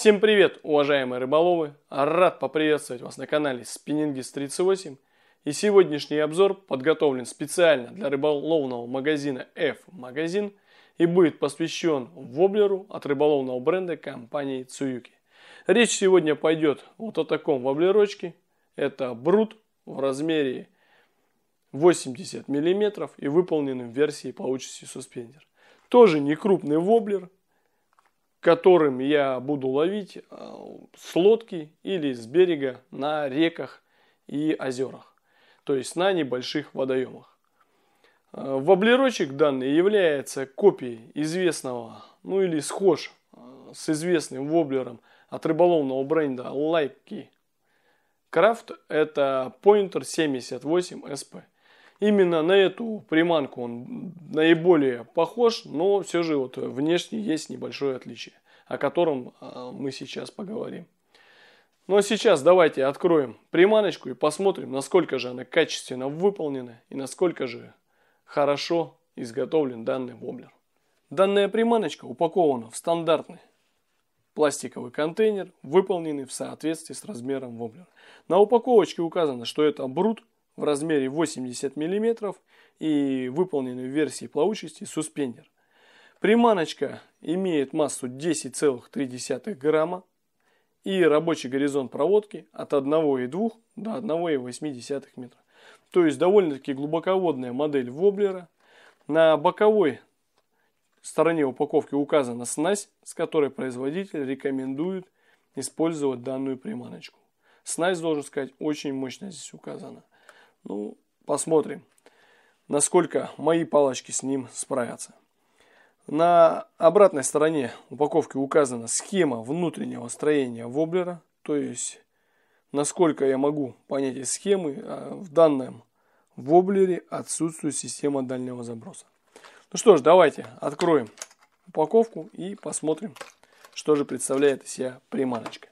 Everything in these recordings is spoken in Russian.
Всем привет, уважаемые рыболовы! Рад поприветствовать вас на канале Спиннингис 38. И сегодняшний обзор подготовлен специально для рыболовного магазина F-магазин и будет посвящен воблеру от рыболовного бренда компании Цуюки. Речь сегодня пойдет вот о таком воблерочке. Это брут в размере 80 мм и выполненным в версии получится суспендер. Тоже не крупный воблер, которым я буду ловить э, с лодки или с берега на реках и озерах, то есть на небольших водоемах. Э, воблерочек данный является копией известного, ну или схож э, с известным воблером от рыболовного бренда Лайки. Крафт это Pointer 78 SP – Именно на эту приманку он наиболее похож, но все же вот внешне есть небольшое отличие, о котором а, мы сейчас поговорим. Ну а сейчас давайте откроем приманочку и посмотрим, насколько же она качественно выполнена и насколько же хорошо изготовлен данный воблер. Данная приманочка упакована в стандартный пластиковый контейнер, выполненный в соответствии с размером воблера. На упаковочке указано, что это брут в размере 80 мм и выполненный в версии плавучести суспендер. Приманочка имеет массу 10,3 грамма и рабочий горизонт проводки от 1,2 до 1,8 метра. То есть довольно-таки глубоководная модель воблера. На боковой стороне упаковки указана снасть, с которой производитель рекомендует использовать данную приманочку. Снасть, должен сказать, очень мощная здесь указана. Ну, посмотрим, насколько мои палочки с ним справятся. На обратной стороне упаковки указана схема внутреннего строения воблера, то есть насколько я могу понять из схемы, а, в данном воблере отсутствует система дальнего заброса. Ну что ж, давайте откроем упаковку и посмотрим, что же представляет из себя приманочка.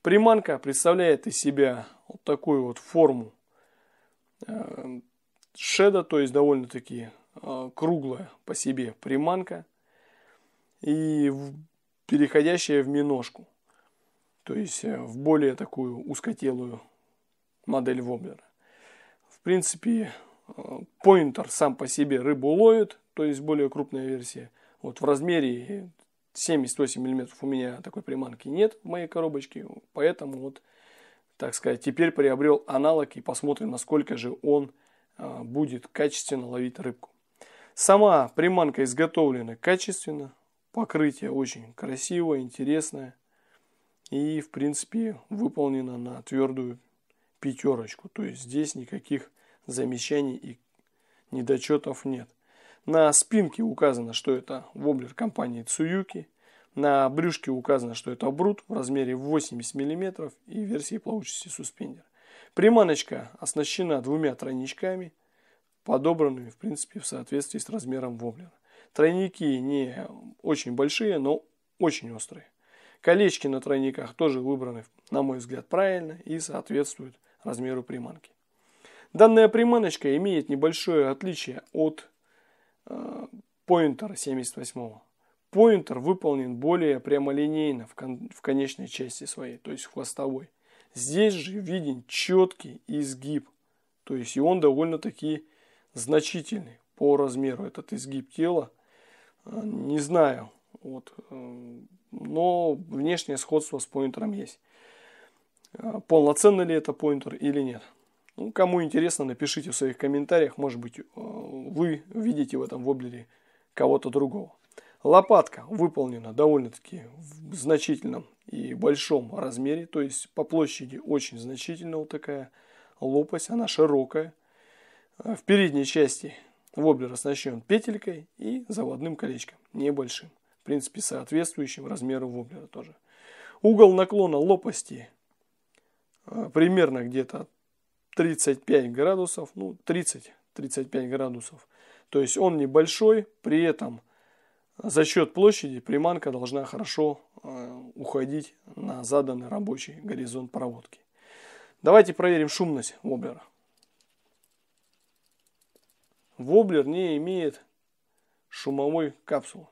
Приманка представляет из себя вот такую вот форму шеда, то есть довольно-таки а, круглая по себе приманка и переходящая в миножку, то есть э, в более такую узкотелую модель воблера. В принципе, а, поинтер сам по себе рыбу ловит, то есть более крупная версия. Вот в размере 7,8 мм у меня такой приманки нет в моей коробочке, поэтому вот так сказать, теперь приобрел аналог и посмотрим, насколько же он а, будет качественно ловить рыбку. Сама приманка изготовлена качественно, покрытие очень красивое, интересное и, в принципе, выполнено на твердую пятерочку. То есть здесь никаких замечаний и недочетов нет. На спинке указано, что это воблер компании Цуюки. На брюшке указано, что это брут в размере 80 мм и версии плавучести суспендер. Приманочка оснащена двумя тройничками, подобранными в принципе в соответствии с размером воблера. Тройники не очень большие, но очень острые. Колечки на тройниках тоже выбраны, на мой взгляд, правильно и соответствуют размеру приманки. Данная приманочка имеет небольшое отличие от э, поинтера 78 Поинтер выполнен более прямолинейно в, кон в конечной части своей, то есть хвостовой. Здесь же виден четкий изгиб, то есть и он довольно-таки значительный по размеру этот изгиб тела. Э, не знаю, вот, э, но внешнее сходство с поинтером есть. Э, полноценный ли это поинтер или нет? Ну, кому интересно, напишите в своих комментариях, может быть, вы видите в этом воблере кого-то другого. Лопатка выполнена довольно-таки в значительном и большом размере, то есть по площади очень значительно вот такая лопасть, она широкая. Э, в передней части воблер оснащен петелькой и заводным колечком, небольшим, в принципе соответствующим размеру воблера тоже. Угол наклона лопасти э, примерно где-то 35 градусов, ну 30-35 градусов. То есть он небольшой, при этом за счет площади приманка должна хорошо э, уходить на заданный рабочий горизонт проводки. Давайте проверим шумность воблера. Воблер не имеет шумовой капсулы.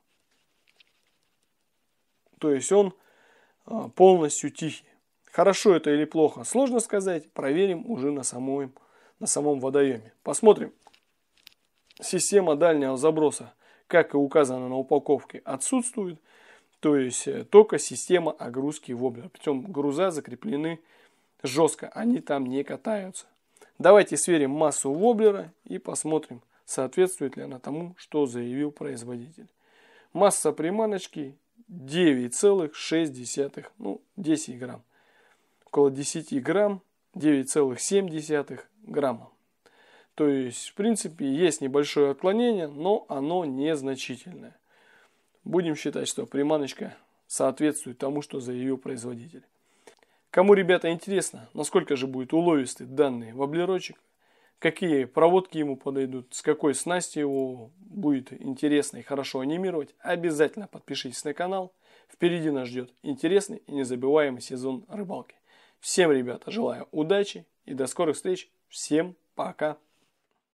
То есть он э, полностью тихий. Хорошо это или плохо, сложно сказать. Проверим уже на самом, на самом водоеме. Посмотрим. Система дальнего заброса как и указано на упаковке, отсутствует, то есть э, только система огрузки воблера. Причем груза закреплены жестко, они там не катаются. Давайте сверим массу воблера и посмотрим, соответствует ли она тому, что заявил производитель. Масса приманочки 9,6, ну 10 грамм. Около 10 грамм, 9,7 грамма. То есть, в принципе, есть небольшое отклонение, но оно незначительное. Будем считать, что приманочка соответствует тому, что за ее производитель. Кому, ребята, интересно, насколько же будет уловистый данный воблерочек, какие проводки ему подойдут, с какой снасти его будет интересно и хорошо анимировать, обязательно подпишитесь на канал. Впереди нас ждет интересный и незабываемый сезон рыбалки. Всем, ребята, желаю удачи и до скорых встреч. Всем пока!